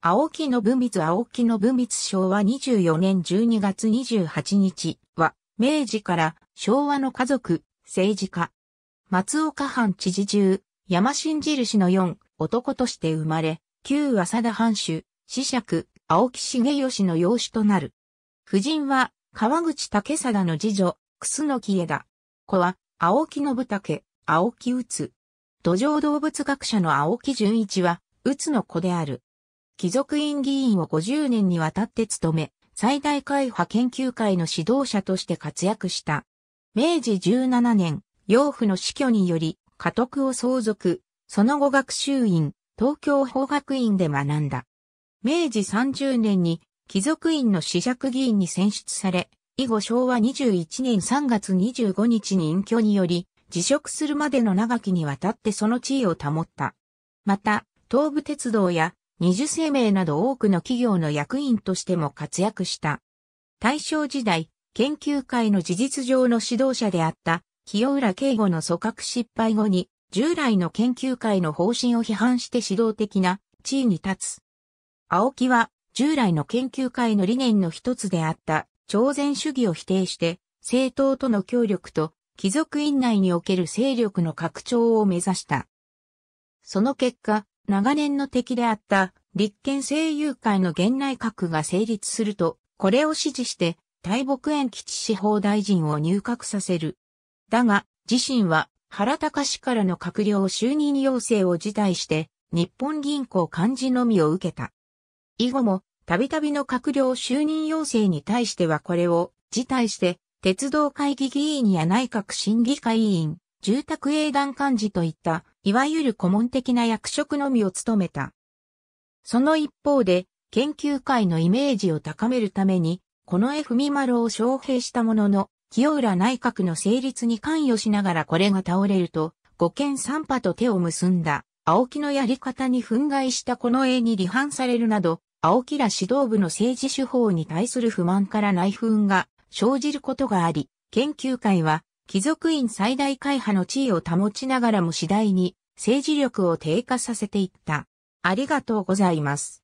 青木の文泌青木の文泌昭和24年12月28日は、明治から昭和の家族、政治家。松岡藩知事中、山新印の4、男として生まれ、旧浅田藩主、子爵、青木重義の養子となる。夫人は、川口武貞の次女、楠木枝。子は、青木信武、青木うつ。土壌動物学者の青木純一は、うつの子である。貴族院議員を50年にわたって務め、最大会派研究会の指導者として活躍した。明治17年、養父の死去により、家督を相続、その後学習院、東京法学院で学んだ。明治30年に貴族院の子爵議員に選出され、以後昭和21年3月25日に隠居により、辞職するまでの長きにわたってその地位を保った。また、東武鉄道や二十生命など多くの企業の役員としても活躍した。大正時代、研究会の事実上の指導者であった清浦慶吾の組閣失敗後に、従来の研究会の方針を批判して指導的な地位に立つ。青木は、従来の研究会の理念の一つであった、超鮮主義を否定して、政党との協力と、貴族院内における勢力の拡張を目指した。その結果、長年の敵であった立憲政友会の現内閣が成立すると、これを支持して、大木園基地司法大臣を入閣させる。だが、自身は原隆氏からの閣僚就任要請を辞退して、日本銀行幹事のみを受けた。以後も、たびたびの閣僚就任要請に対してはこれを辞退して、鉄道会議議員や内閣審議会委員、住宅営団幹事といった、いわゆる顧問的な役職のみを務めた。その一方で、研究会のイメージを高めるために、この絵踏み丸を招聘したものの、清浦内閣の成立に関与しながらこれが倒れると、五軒三派と手を結んだ、青木のやり方に憤慨したこの絵に離反されるなど、青木ら指導部の政治手法に対する不満から内紛が生じることがあり、研究会は貴族院最大会派の地位を保ちながらも次第に政治力を低下させていった。ありがとうございます。